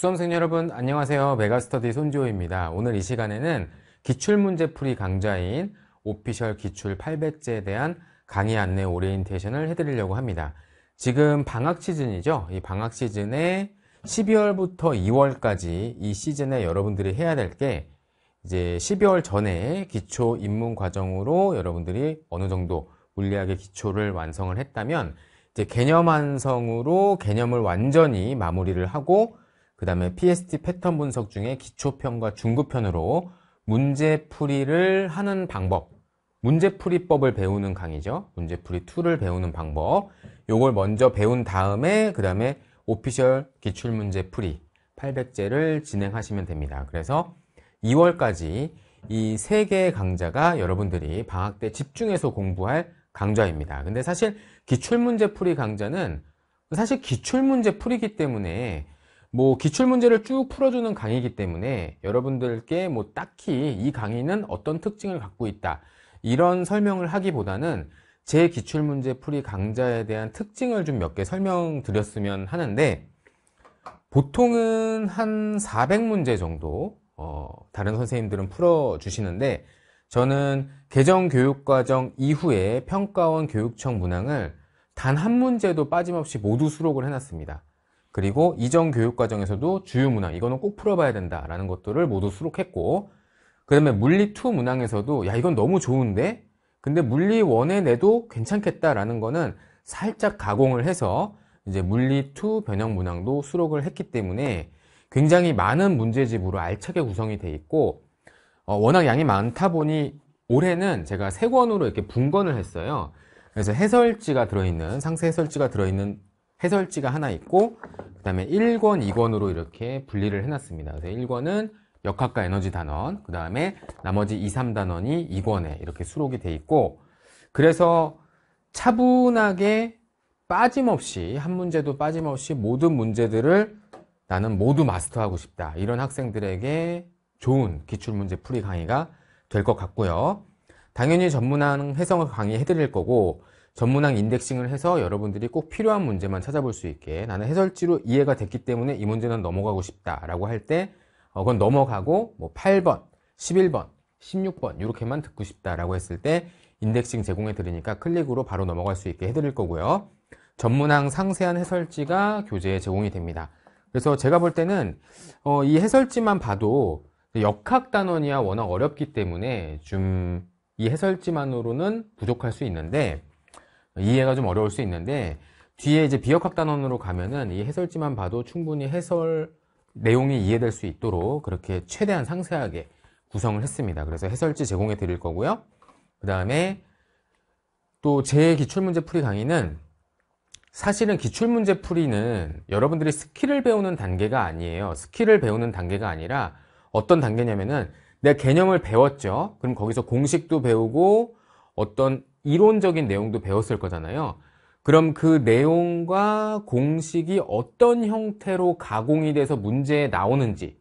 수험생 여러분 안녕하세요 메가스터디 손지호입니다 오늘 이 시간에는 기출문제풀이 강좌인 오피셜 기출 800제에 대한 강의 안내 오리엔테이션을 해드리려고 합니다 지금 방학 시즌이죠 이 방학 시즌에 12월부터 2월까지 이 시즌에 여러분들이 해야 될 게 이제 12월 전에 기초 입문 과정으로 여러분들이 어느 정도 물리학의 기초를 완성을 했다면 이제 개념 완성으로 개념을 완전히 마무리를 하고 그 다음에 PST 패턴 분석 중에 기초편과 중급편으로 문제풀이를 하는 방법 문제풀이법을 배우는 강의죠 문제풀이 툴을 배우는 방법 요걸 먼저 배운 다음에 그 다음에 오피셜 기출문제풀이 800제를 진행하시면 됩니다 그래서 2월까지 이 세 개의 강좌가 여러분들이 방학 때 집중해서 공부할 강좌입니다 근데 사실 기출문제풀이 강좌는 사실 기출문제풀이기 때문에 뭐 기출 문제를 쭉 풀어주는 강의이기 때문에 여러분들께 뭐 딱히 이 강의는 어떤 특징을 갖고 있다 이런 설명을 하기보다는 제 기출 문제 풀이 강좌에 대한 특징을 좀 몇 개 설명드렸으면 하는데 보통은 한 400문제 정도 어 다른 선생님들은 풀어주시는데 저는 개정교육과정 이후에 평가원 교육청 문항을 단 한 문제도 빠짐없이 모두 수록을 해놨습니다. 그리고 이전 교육과정에서도 주요 문항, 이거는 꼭 풀어봐야 된다라는 것들을 모두 수록했고, 그 다음에 물리 2 문항에서도, 야, 이건 너무 좋은데? 근데 물리 1에 내도 괜찮겠다라는 거는 살짝 가공을 해서 이제 물리 2 변형 문항도 수록을 했기 때문에 굉장히 많은 문제집으로 알차게 구성이 돼 있고, 어, 워낙 양이 많다 보니 올해는 제가 세 권으로 이렇게 분권을 했어요. 그래서 해설지가 들어있는, 상세 해설지가 들어있는 해설지가 하나 있고 그 다음에 1권, 2권으로 이렇게 분리를 해놨습니다. 그래서 1권은 역학과 에너지 단원, 그 다음에 나머지 2, 3단원이 2권에 이렇게 수록이 돼 있고 그래서 차분하게 빠짐없이 한 문제도 빠짐없이 모든 문제들을 나는 모두 마스터하고 싶다. 이런 학생들에게 좋은 기출문제 풀이 강의가 될 것 같고요. 당연히 전문항 해석을 강의해 드릴 거고 전문항 인덱싱을 해서 여러분들이 꼭 필요한 문제만 찾아볼 수 있게 나는 해설지로 이해가 됐기 때문에 이 문제는 넘어가고 싶다 라고 할 때 어, 그건 넘어가고 뭐 8번, 11번, 16번 이렇게만 듣고 싶다 라고 했을 때 인덱싱 제공해 드리니까 클릭으로 바로 넘어갈 수 있게 해드릴 거고요 전문항 상세한 해설지가 교재에 제공이 됩니다 그래서 제가 볼 때는 어, 이 해설지만 봐도 역학 단원이야 워낙 어렵기 때문에 좀 이 해설지만으로는 부족할 수 있는데 이해가 좀 어려울 수 있는데 뒤에 이제 비역학 단원으로 가면은 이 해설지만 봐도 충분히 해설 내용이 이해될 수 있도록 그렇게 최대한 상세하게 구성을 했습니다. 그래서 해설지 제공해 드릴 거고요. 그 다음에 또 제 기출문제 풀이 강의는 사실은 기출문제 풀이는 여러분들이 스킬을 배우는 단계가 아니에요. 스킬을 배우는 단계가 아니라 어떤 단계냐면은 내 개념을 배웠죠. 그럼 거기서 공식도 배우고 어떤 이론적인 내용도 배웠을 거잖아요. 그럼 그 내용과 공식이 어떤 형태로 가공이 돼서 문제에 나오는지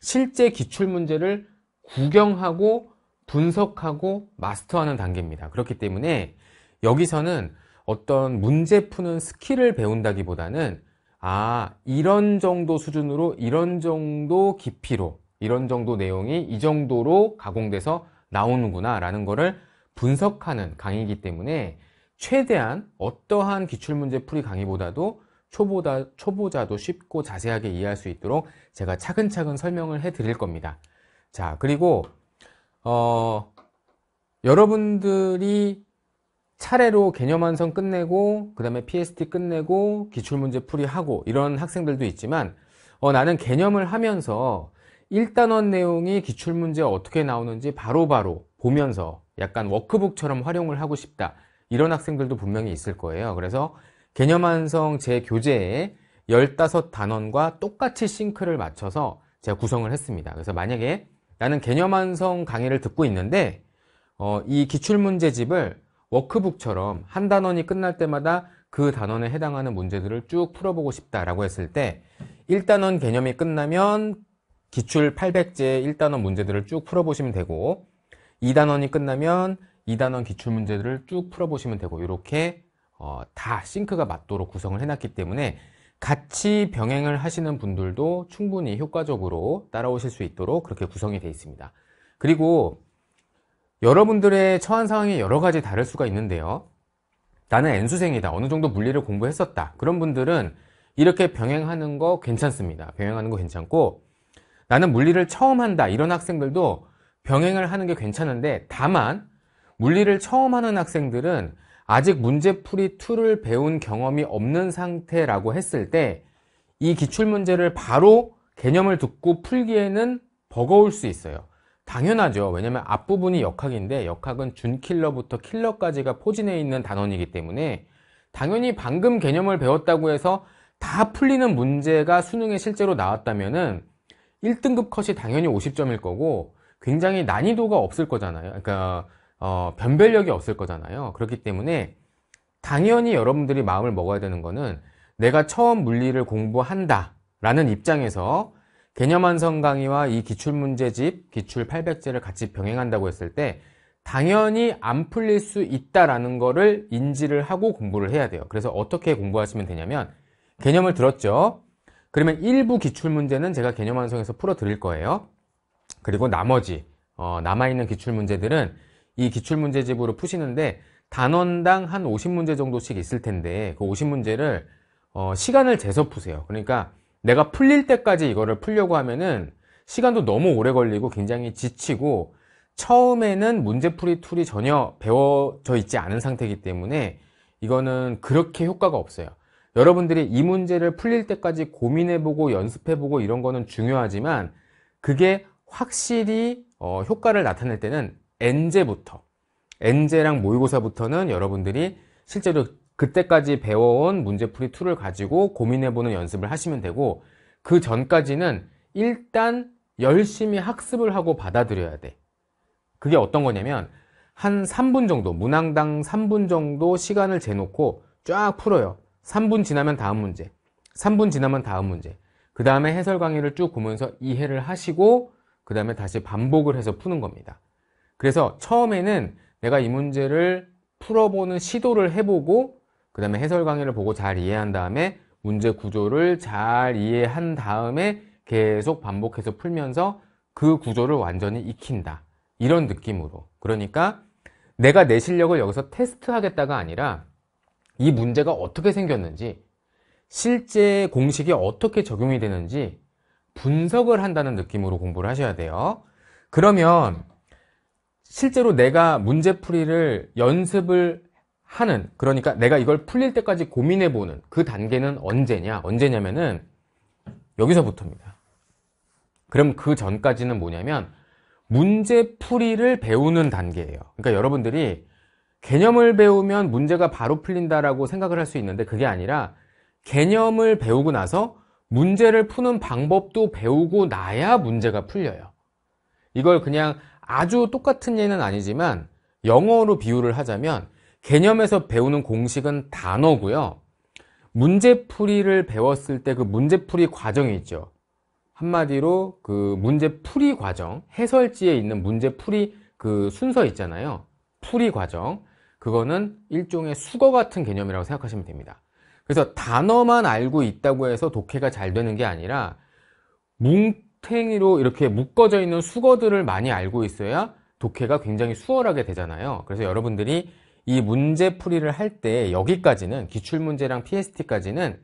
실제 기출문제를 구경하고 분석하고 마스터하는 단계입니다. 그렇기 때문에 여기서는 어떤 문제 푸는 스킬을 배운다기보다는 아 이런 정도 수준으로 이런 정도 깊이로 이런 정도 내용이 이 정도로 가공돼서 나오는구나 라는 거를 분석하는 강의이기 때문에 최대한 어떠한 기출문제 풀이 강의보다도 초보다, 초보자도 쉽고 자세하게 이해할 수 있도록 제가 차근차근 설명을 해 드릴 겁니다. 자, 그리고, 어, 여러분들이 차례로 개념 완성 끝내고, 그 다음에 PST 끝내고, 기출문제 풀이 하고, 이런 학생들도 있지만, 어, 나는 개념을 하면서 1단원 내용이 기출문제 어떻게 나오는지 바로바로 바로 보면서 약간 워크북처럼 활용을 하고 싶다 이런 학생들도 분명히 있을 거예요 그래서 개념 완성 제 교재에 15단원과 똑같이 싱크를 맞춰서 제가 구성을 했습니다 그래서 만약에 나는 개념 완성 강의를 듣고 있는데 어, 이 기출문제집을 워크북처럼 한 단원이 끝날 때마다 그 단원에 해당하는 문제들을 쭉 풀어보고 싶다라고 했을 때 1단원 개념이 끝나면 기출 800제 1단원 문제들을 쭉 풀어보시면 되고 2단원이 끝나면 2단원 기출문제들을쭉 풀어보시면 되고 이렇게 어, 다 싱크가 맞도록 구성을 해놨기 때문에 같이 병행을 하시는 분들도 충분히 효과적으로 따라오실 수 있도록 그렇게 구성이 되어 있습니다. 그리고 여러분들의 처한 상황이 여러 가지 다를 수가 있는데요. 나는 N수생이다. 어느 정도 물리를 공부했었다. 그런 분들은 이렇게 병행하는 거 괜찮습니다. 병행하는 거 괜찮고 나는 물리를 처음 한다. 이런 학생들도 병행을 하는 게 괜찮은데 다만 물리를 처음 하는 학생들은 아직 문제풀이 2를 배운 경험이 없는 상태라고 했을 때 이 기출문제를 바로 개념을 듣고 풀기에는 버거울 수 있어요 당연하죠 왜냐면 하 앞부분이 역학인데 역학은 준킬러부터 킬러까지가 포진해 있는 단원이기 때문에 당연히 방금 개념을 배웠다고 해서 다 풀리는 문제가 수능에 실제로 나왔다면 1등급 컷이 당연히 50점일 거고 굉장히 난이도가 없을 거잖아요. 그러니까 어, 변별력이 없을 거잖아요. 그렇기 때문에 당연히 여러분들이 마음을 먹어야 되는 거는 내가 처음 물리를 공부한다 라는 입장에서 개념 완성 강의와 이 기출문제집, 기출 800제를 같이 병행한다고 했을 때 당연히 안 풀릴 수 있다라는 거를 인지를 하고 공부를 해야 돼요. 그래서 어떻게 공부하시면 되냐면 개념을 들었죠. 그러면 일부 기출문제는 제가 개념 완성에서 풀어 드릴 거예요. 그리고 나머지 어, 남아있는 기출문제들은 이 기출문제집으로 푸시는데 단원당 한 50문제 정도씩 있을 텐데 그 50문제를 어, 시간을 재서 푸세요 그러니까 내가 풀릴 때까지 이거를 풀려고 하면은 시간도 너무 오래 걸리고 굉장히 지치고 처음에는 문제풀이 툴이 전혀 배워져 있지 않은 상태이기 때문에 이거는 그렇게 효과가 없어요 여러분들이 이 문제를 풀릴 때까지 고민해보고 연습해보고 이런 거는 중요하지만 그게 확실히 어, 효과를 나타낼 때는 n 제부터 n 제랑 모의고사부터는 여러분들이 실제로 그때까지 배워온 문제풀이 툴을 가지고 고민해보는 연습을 하시면 되고 그 전까지는 일단 열심히 학습을 하고 받아들여야 돼 그게 어떤 거냐면 한 3분 정도 문항당 3분 정도 시간을 재놓고 쫙 풀어요 3분 지나면 다음 문제 3분 지나면 다음 문제 그 다음에 해설 강의를 쭉 보면서 이해를 하시고 그 다음에 다시 반복을 해서 푸는 겁니다. 그래서 처음에는 내가 이 문제를 풀어보는 시도를 해보고 그 다음에 해설 강의를 보고 잘 이해한 다음에 문제 구조를 잘 이해한 다음에 계속 반복해서 풀면서 그 구조를 완전히 익힌다 이런 느낌으로 그러니까 내가 내 실력을 여기서 테스트하겠다가 아니라 이 문제가 어떻게 생겼는지 실제 공식이 어떻게 적용이 되는지 분석을 한다는 느낌으로 공부를 하셔야 돼요. 그러면 실제로 내가 문제풀이를 연습을 하는 그러니까 내가 이걸 풀릴 때까지 고민해 보는 그 단계는 언제냐? 언제냐면은 여기서부터입니다. 그럼 그 전까지는 뭐냐면 문제풀이를 배우는 단계예요. 그러니까 여러분들이 개념을 배우면 문제가 바로 풀린다라고 생각을 할 수 있는데 그게 아니라 개념을 배우고 나서 문제를 푸는 방법도 배우고 나야 문제가 풀려요. 이걸 그냥 아주 똑같은 예는 아니지만 영어로 비유를 하자면 개념에서 배우는 공식은 단어고요. 문제풀이를 배웠을 때 그 문제풀이 과정이 있죠. 한마디로 그 문제풀이 과정, 해설지에 있는 문제풀이 그 순서 있잖아요. 풀이 과정. 그거는 일종의 수거 같은 개념이라고 생각하시면 됩니다. 그래서 단어만 알고 있다고 해서 독해가 잘 되는 게 아니라 뭉탱이로 이렇게 묶어져 있는 수거들을 많이 알고 있어야 독해가 굉장히 수월하게 되잖아요. 그래서 여러분들이 이 문제 풀이를 할 때 여기까지는 기출문제랑 PST까지는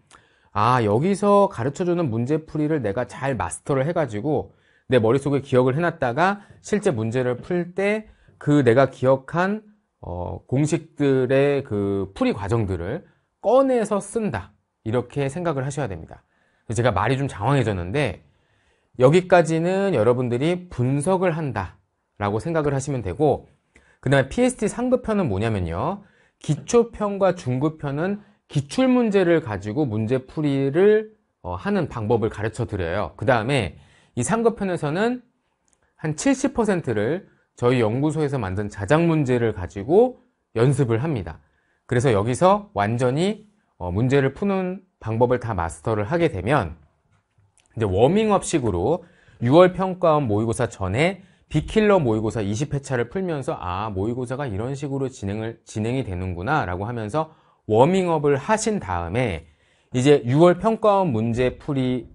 아 여기서 가르쳐주는 문제 풀이를 내가 잘 마스터를 해가지고 내 머릿속에 기억을 해놨다가 실제 문제를 풀 때 그 내가 기억한 어, 공식들의 그 풀이 과정들을 꺼내서 쓴다. 이렇게 생각을 하셔야 됩니다. 제가 말이 좀 장황해졌는데 여기까지는 여러분들이 분석을 한다 라고 생각을 하시면 되고 그 다음에 PST 상급편은 뭐냐면요 기초편과 중급편은 기출문제를 가지고 문제풀이를 어, 하는 방법을 가르쳐 드려요 그 다음에 이 상급편에서는 한 70%를 저희 연구소에서 만든 자작문제를 가지고 연습을 합니다 그래서 여기서 완전히 어, 문제를 푸는 방법을 다 마스터를 하게 되면 이제 워밍업식으로 6월 평가원 모의고사 전에 비킬러 모의고사 20회차를 풀면서 아 모의고사가 이런 식으로 진행을 진행이 되는구나 라고 하면서 워밍업을 하신 다음에 이제 6월 평가원 문제풀이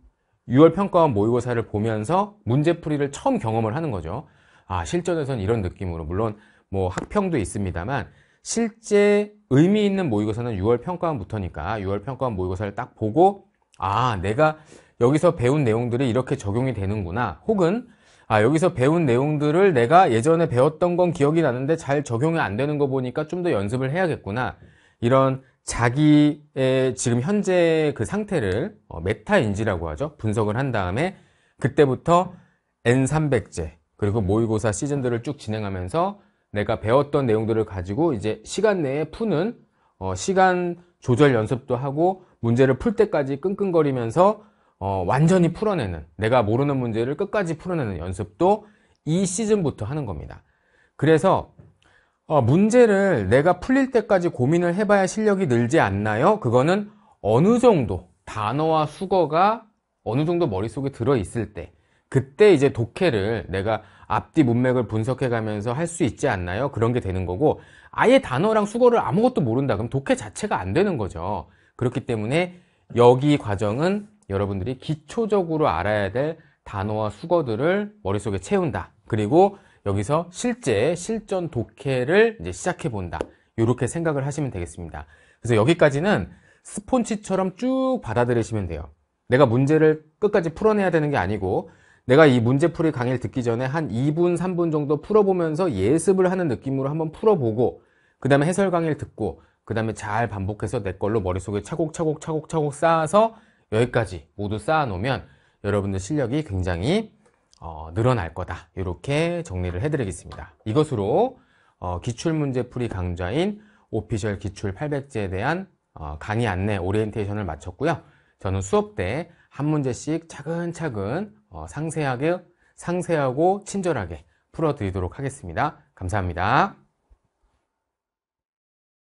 6월 평가원 모의고사를 보면서 문제풀이를 처음 경험을 하는 거죠 아 실전에선 이런 느낌으로 물론 뭐 학평도 있습니다만 실제 의미 있는 모의고사는 6월 평가원부터니까 6월 평가원 모의고사를 딱 보고 아 내가 여기서 배운 내용들이 이렇게 적용이 되는구나 혹은 아 여기서 배운 내용들을 내가 예전에 배웠던 건 기억이 나는데 잘 적용이 안 되는 거 보니까 좀 더 연습을 해야겠구나 이런 자기의 지금 현재 그 상태를 어, 메타인지라고 하죠 분석을 한 다음에 그때부터 N300제 그리고 모의고사 시즌들을 쭉 진행하면서 내가 배웠던 내용들을 가지고 이제 시간 내에 푸는 어, 시간 조절 연습도 하고 문제를 풀 때까지 끙끙거리면서 어, 완전히 풀어내는 내가 모르는 문제를 끝까지 풀어내는 연습도 이 시즌부터 하는 겁니다. 그래서 어, 문제를 내가 풀릴 때까지 고민을 해봐야 실력이 늘지 않나요? 그거는 어느 정도 단어와 수거가 어느 정도 머릿속에 들어있을 때 그때 이제 독해를 내가 앞뒤 문맥을 분석해 가면서 할 수 있지 않나요? 그런 게 되는 거고 아예 단어랑 수거를 아무것도 모른다 그럼 독해 자체가 안 되는 거죠 그렇기 때문에 여기 과정은 여러분들이 기초적으로 알아야 될 단어와 수거들을 머릿속에 채운다 그리고 여기서 실제 실전 독해를 이제 시작해 본다 이렇게 생각을 하시면 되겠습니다 그래서 여기까지는 스폰치처럼 쭉 받아들이시면 돼요 내가 문제를 끝까지 풀어내야 되는 게 아니고 내가 이 문제풀이 강의를 듣기 전에 한 2분, 3분 정도 풀어보면서 예습을 하는 느낌으로 한번 풀어보고 그 다음에 해설 강의를 듣고 그 다음에 잘 반복해서 내 걸로 머릿속에 차곡차곡 차곡차곡 쌓아서 여기까지 모두 쌓아놓으면 여러분들 실력이 굉장히 어, 늘어날 거다 이렇게 정리를 해드리겠습니다 이것으로 어, 기출문제풀이 강좌인 오피셜 기출 800제에 대한 어, 강의 안내 오리엔테이션을 마쳤고요 저는 수업 때 한 문제씩 차근차근 어, 상세하게, 상세하고 친절하게 풀어드리도록 하겠습니다. 감사합니다.